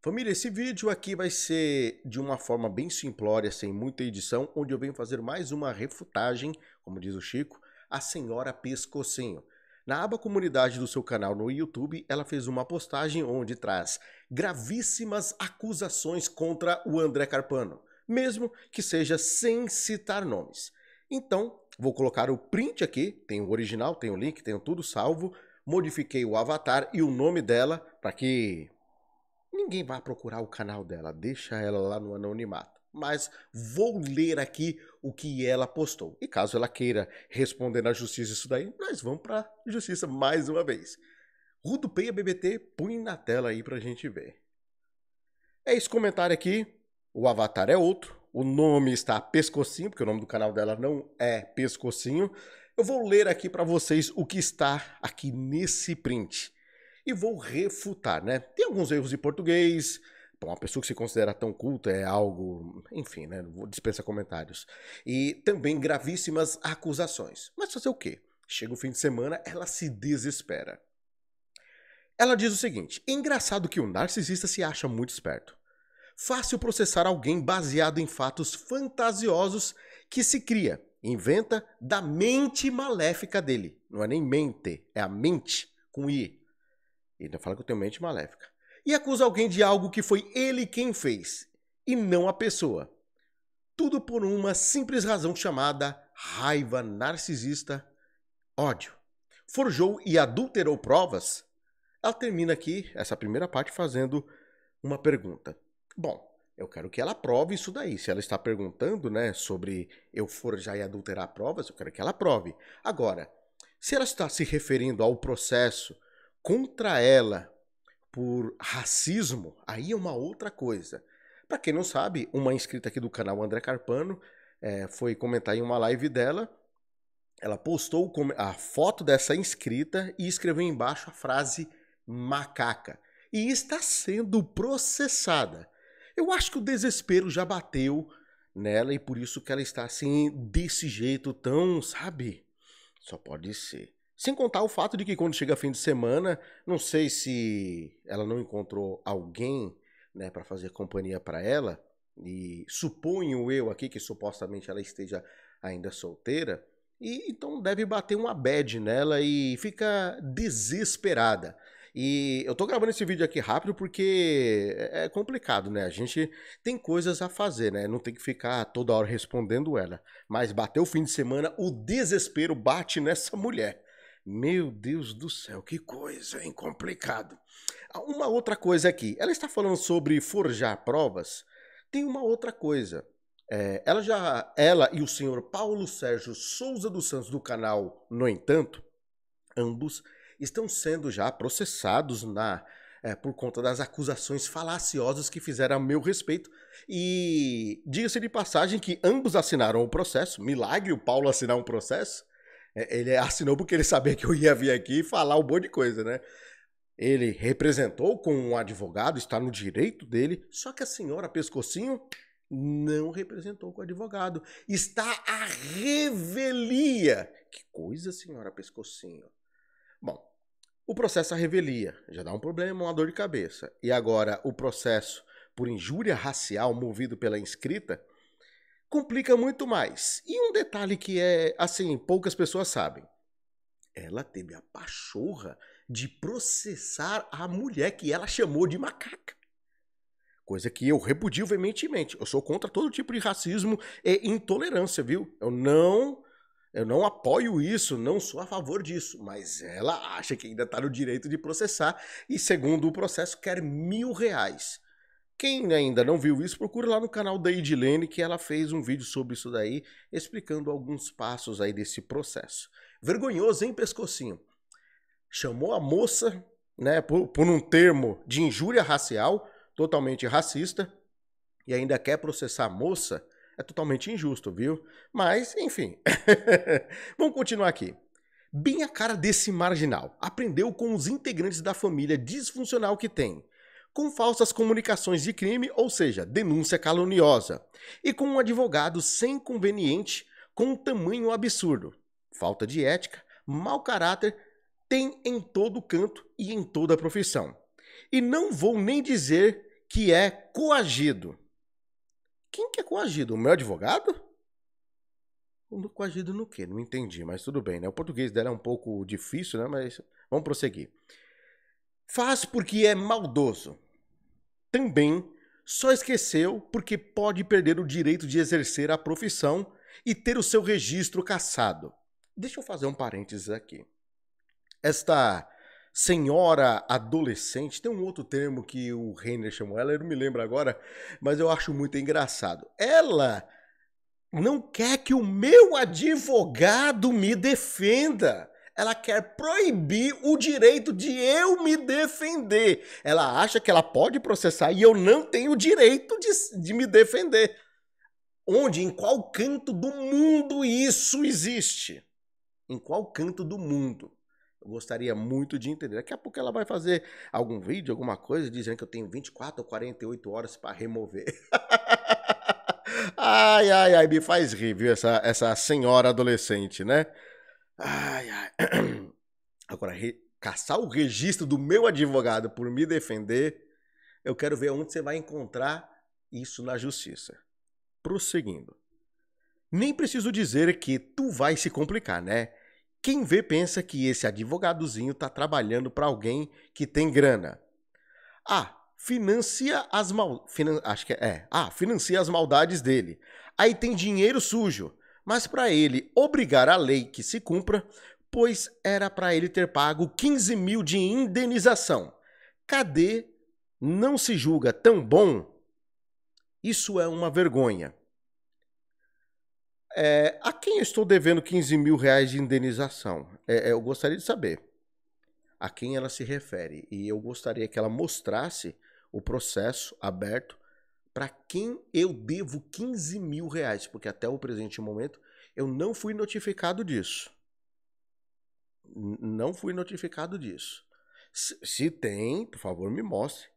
Família, esse vídeo aqui vai ser de uma forma bem simplória, sem muita edição, onde eu venho fazer mais uma refutagem, como diz o Chico, a senhora Pescocinho. Na aba comunidade do seu canal no YouTube, ela fez uma postagem onde traz gravíssimas acusações contra o André Carpano, mesmo que seja sem citar nomes. Então, vou colocar o print aqui, tem o original, tem o link, tem tudo salvo, modifiquei o avatar e o nome dela para que Ninguém vai procurar o canal dela, deixa ela lá no anonimato. Mas vou ler aqui o que ela postou. E caso ela queira responder na justiça isso daí, nós vamos para justiça mais uma vez. Rudo Peia BBT, põe na tela aí pra gente ver. É esse comentário aqui. O avatar é outro. O nome está Pescocinho, porque o nome do canal dela não é Pescocinho. Eu vou ler aqui para vocês o que está aqui nesse print e vou refutar, né? Tem alguns erros de português. Bom, uma pessoa que se considera tão culta é algo, enfim, né? Vou dispensar comentários. E também gravíssimas acusações. Mas fazer o quê? Chega o fim de semana, ela se desespera. Ela diz o seguinte: engraçado que o narcisista se acha muito esperto. Fácil processar alguém baseado em fatos fantasiosos que se cria, inventa da mente maléfica dele. Não é nem mente, é a mente com i. Ele não fala que eu tenho mente maléfica. E acusa alguém de algo que foi ele quem fez, e não a pessoa. Tudo por uma simples razão chamada raiva narcisista, ódio. Forjou e adulterou provas. Ela termina aqui, essa primeira parte, fazendo uma pergunta. Bom, eu quero que ela prove isso daí. Se ela está perguntando, né, sobre eu forjar e adulterar provas, eu quero que ela prove. Agora, se ela está se referindo ao processo contra ela por racismo, aí é uma outra coisa. Para quem não sabe, uma inscrita aqui do canal, André Carpano, é, foi comentar em uma live dela. Ela postou a foto dessa inscrita e escreveu embaixo a frase macaca. E está sendo processada. Eu acho que o desespero já bateu nela e por isso que ela está assim, desse jeito tão, sabe? Só pode ser. Sem contar o fato de que quando chega fim de semana, não sei se ela não encontrou alguém né, para fazer companhia para ela, e suponho eu aqui que supostamente ela esteja ainda solteira, e então deve bater uma bad nela e fica desesperada. E eu tô gravando esse vídeo aqui rápido porque é, é complicado, né? A gente tem coisas a fazer, né? Não tem que ficar toda hora respondendo ela. Mas bateu o fim de semana, o desespero bate nessa mulher. Meu Deus do céu, que coisa, hein? Complicado. Ah, uma outra coisa aqui. Ela está falando sobre forjar provas. Tem uma outra coisa. É, ela já, ela e o senhor Paulo Sérgio Souza dos Santos do canal, no entanto, ambos estão sendo já processados na é, por conta das acusações falaciosas que fizeram a meu respeito. E diga-se de passagem que ambos assinaram o processo. Milagre o Paulo assinar um processo. É, ele assinou porque ele sabia que eu ia vir aqui e falar um monte de coisa, né? Ele representou com um advogado, está no direito dele, só que a senhora Pescocinho não representou com o advogado. Está a revelia. Que coisa, senhora Pescocinho. Bom, o processo é a revelia já dá um problema, uma dor de cabeça. E agora o processo por injúria racial movido pela inscrita complica muito mais. E um detalhe que é, assim, poucas pessoas sabem. Ela teve a pachorra de processar a mulher que ela chamou de macaca. Coisa que eu repudio veementemente. Eu sou contra todo tipo de racismo e intolerância, viu? Eu não eu não apoio isso, não sou a favor disso, mas ela acha que ainda está no direito de processar e, segundo o processo, quer mil reais. Quem ainda não viu isso, procura lá no canal da Edilene, que ela fez um vídeo sobre isso daí, explicando alguns passos aí desse processo. Vergonhoso, hein, pescocinho? Chamou a moça, né, por, por um termo de injúria racial, totalmente racista, e ainda quer processar a moça, é totalmente injusto, viu? Mas, enfim. Vamos continuar aqui. Bem a cara desse marginal. Aprendeu com os integrantes da família disfuncional que tem com falsas comunicações de crime, ou seja, denúncia caluniosa, e com um advogado sem conveniente com um tamanho absurdo. Falta de ética, mau caráter, tem em todo canto e em toda a profissão. E não vou nem dizer que é coagido. Quem que é coagido? O meu advogado? O Coagido no quê? Não entendi, mas tudo bem, né? O português dela é um pouco difícil, né? Mas vamos prosseguir. Faz porque é maldoso. Também só esqueceu porque pode perder o direito de exercer a profissão e ter o seu registro cassado. Deixa eu fazer um parênteses aqui. Esta senhora adolescente, tem um outro termo que o Reiner chamou ela, eu não me lembro agora, mas eu acho muito engraçado. Ela não quer que o meu advogado me defenda ela quer proibir o direito de eu me defender. Ela acha que ela pode processar e eu não tenho o direito de, de me defender. Onde, em qual canto do mundo isso existe? Em qual canto do mundo? Eu gostaria muito de entender. Daqui a pouco ela vai fazer algum vídeo, alguma coisa, dizendo que eu tenho 24 ou 48 horas para remover. ai, ai, ai, me faz rir, viu? Essa, essa senhora adolescente, né? Ai, ai. Agora, re... caçar o registro do meu advogado por me defender, eu quero ver onde você vai encontrar isso na justiça. Prosseguindo. Nem preciso dizer que tu vai se complicar, né? Quem vê pensa que esse advogadozinho tá trabalhando para alguém que tem grana. Ah, financia as mal, finan... acho que é, é. ah, financia as maldades dele. Aí tem dinheiro sujo mas para ele obrigar a lei que se cumpra, pois era para ele ter pago 15 mil de indenização. Cadê não se julga tão bom? Isso é uma vergonha. É, a quem eu estou devendo 15 mil reais de indenização? É, é, eu gostaria de saber a quem ela se refere. E eu gostaria que ela mostrasse o processo aberto para quem eu devo 15 mil reais, porque até o presente momento eu não fui notificado disso. Não fui notificado disso. Se, tem, por favor, me mostre.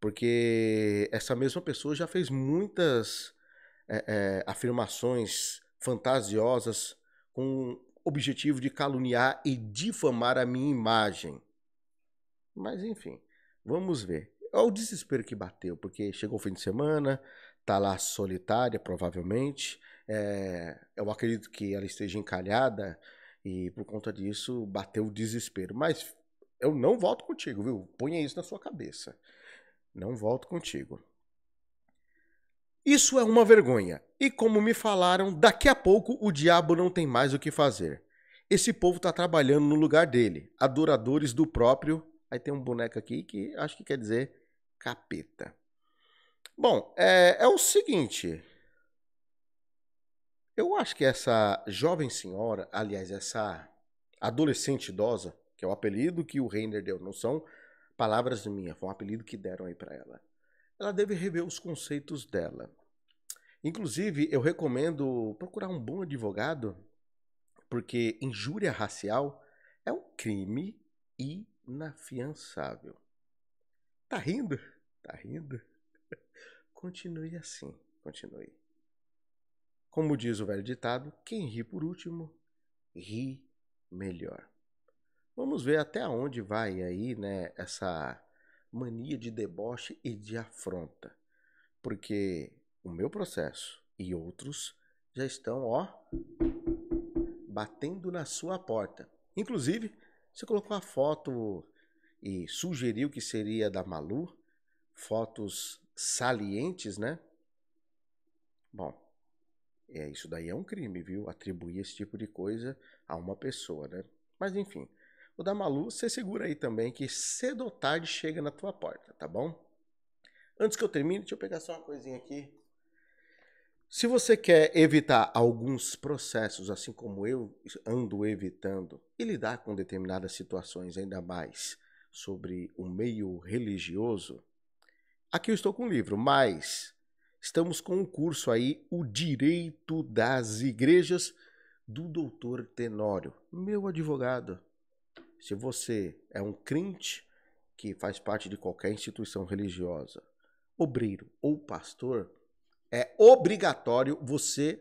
Porque essa mesma pessoa já fez muitas é, é, afirmações fantasiosas com objetivo de caluniar e difamar a minha imagem. Mas enfim, vamos ver. Olha o desespero que bateu, porque chegou o fim de semana, tá lá solitária, provavelmente. É, eu acredito que ela esteja encalhada e por conta disso bateu o desespero. Mas eu não volto contigo, viu? Ponha isso na sua cabeça. Não volto contigo. Isso é uma vergonha. E como me falaram, daqui a pouco o diabo não tem mais o que fazer. Esse povo está trabalhando no lugar dele. Adoradores do próprio. Aí tem um boneco aqui que acho que quer dizer capeta. Bom, é, é o seguinte. Eu acho que essa jovem senhora, aliás, essa adolescente idosa, que é o apelido que o Reiner deu, não são palavras minhas, foi um apelido que deram aí para ela. Ela deve rever os conceitos dela. Inclusive, eu recomendo procurar um bom advogado, porque injúria racial é um crime inafiançável. Tá rindo? rindo? Continue assim, continue. Como diz o velho ditado, quem ri por último, ri melhor. Vamos ver até onde vai aí, né, essa mania de deboche e de afronta. Porque o meu processo e outros já estão, ó, batendo na sua porta. Inclusive, você colocou a foto e sugeriu que seria da Malu fotos salientes, né? Bom, é isso daí é um crime, viu? Atribuir esse tipo de coisa a uma pessoa, né? Mas enfim, o da Malu, você segura aí também que cedo ou tarde chega na tua porta, tá bom? Antes que eu termine, deixa eu pegar só uma coisinha aqui. Se você quer evitar alguns processos, assim como eu ando evitando, e lidar com determinadas situações ainda mais sobre o meio religioso, Aqui eu estou com o livro, mas estamos com um curso aí, O Direito das Igrejas, do Doutor Tenório, meu advogado. Se você é um crente que faz parte de qualquer instituição religiosa, obreiro ou pastor, é obrigatório você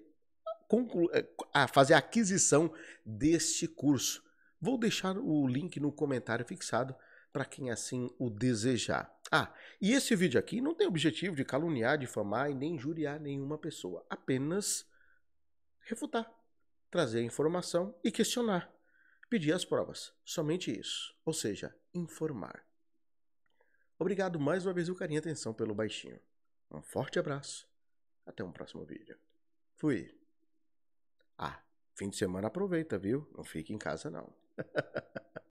eh, ah, fazer a aquisição deste curso. Vou deixar o link no comentário fixado para quem assim o desejar. Ah, e esse vídeo aqui não tem objetivo de caluniar, difamar e nem injuriar nenhuma pessoa. Apenas refutar, trazer informação e questionar. Pedir as provas. Somente isso. Ou seja, informar. Obrigado mais uma vez o carinho e atenção pelo baixinho. Um forte abraço. Até um próximo vídeo. Fui. Ah, fim de semana aproveita, viu? Não fique em casa não.